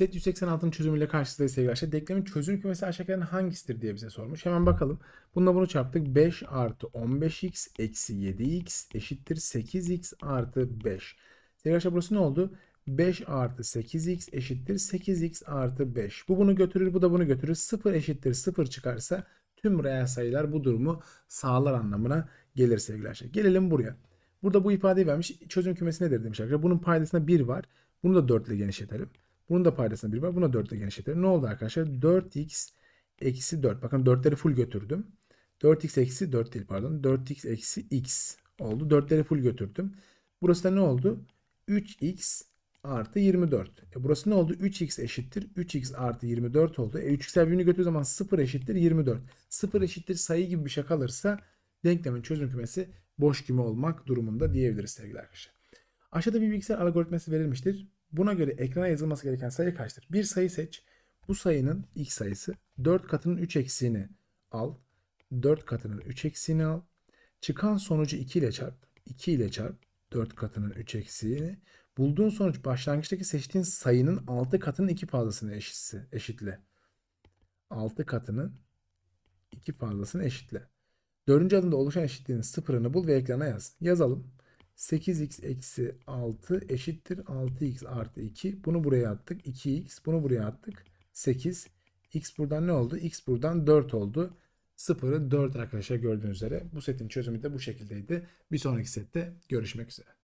Set 186'nın çözümüyle karşınızdayız sevgili arkadaşlar. Denklemin çözüm kümesi aşağıdakilerin hangisidir diye bize sormuş. Hemen bakalım. Bununla bunu çarptık. 5 artı 15x eksi 7x eşittir 8x artı 5. Sevgili arkadaşlar burası ne oldu? 5 artı 8x eşittir 8x artı 5. Bu bunu götürür bu da bunu götürür. 0 eşittir 0 çıkarsa tüm reel sayılar bu durumu sağlar anlamına gelir sevgili arkadaşlar. Gelelim buraya. Burada bu ifadeyi vermiş. Çözüm kümesi nedir demiş arkadaşlar. Bunun paydasında 1 var. Bunu da 4 ile genişletelim. Bunu da paydasında bir var. Buna 4 ile genişletirim. Ne oldu arkadaşlar? 4x eksi 4. Bakın 4'leri full götürdüm. 4x eksi 4 değil pardon. 4x eksi x oldu. 4'leri full götürdüm. Burası da ne oldu? 3x artı 24. E burası ne oldu? 3x eşittir. 3x artı 24 oldu. E 3x'ler birbirini götürdüğü zaman 0 eşittir 24. 0 eşittir sayı gibi bir şey kalırsa denklemin çözüm kümesi boş küme olmak durumunda diyebiliriz sevgili arkadaşlar. Aşağıda bir bilgisayar algoritması verilmiştir. Buna göre ekrana yazılması gereken sayı kaçtır? Bir sayı seç. Bu sayının x sayısı 4 katının 3 eksiğini al. 4 katının 3 eksiğini al. Çıkan sonucu 2 ile çarp. 2 ile çarp. 4 katının 3 eksiğini. Bulduğun sonuç başlangıçtaki seçtiğin sayının 6 katının 2 fazlasını eşitse, eşitle. 6 katının 2 fazlasını eşitle. Dördüncü adımda oluşan eşitliğin sıfırını bul ve ekrana yaz. Yazalım. 8x eksi 6 eşittir 6x artı 2. Bunu buraya attık. 2x. Bunu buraya attık. 8. x buradan ne oldu? x buradan 4 oldu. 0'ı 4 arkadaşlar gördüğünüz üzere. Bu setin çözümü de bu şekildeydi. Bir sonraki sette görüşmek üzere.